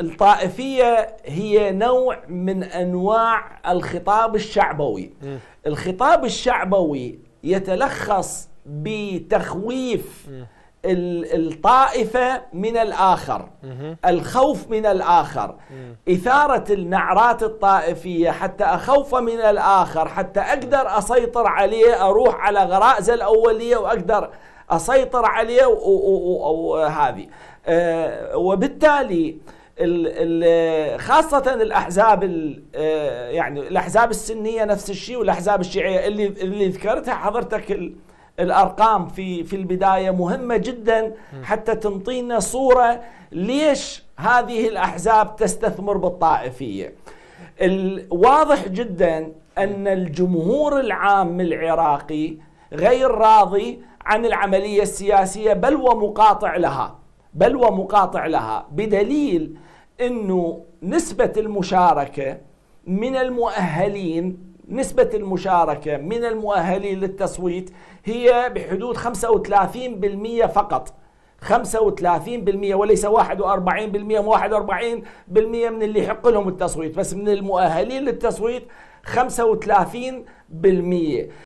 الطائفية هي نوع من أنواع الخطاب الشعبوي الخطاب الشعبوي يتلخص بتخويف الطائفة من الآخر الخوف من الآخر إثارة النعرات الطائفية حتى أخوف من الآخر حتى أقدر أسيطر عليه أروح على غرائزه الأولية وأقدر أسيطر عليه وهذه آه، وبالتالي خاصة الأحزاب آه، يعني الأحزاب السنية نفس الشيء والأحزاب الشيعية اللي اللي ذكرتها حضرتك الأرقام في في البداية مهمة جدا حتى تنطينا صورة ليش هذه الأحزاب تستثمر بالطائفية واضح جدا أن الجمهور العام العراقي غير راضي عن العملية السياسية بل ومقاطع لها بل ومقاطع لها بدليل انه نسبة المشاركة من المؤهلين نسبة المشاركة من المؤهلين للتصويت هي بحدود 35% فقط 35% وليس 41% 41% من اللي يحق لهم التصويت بس من المؤهلين للتصويت 35%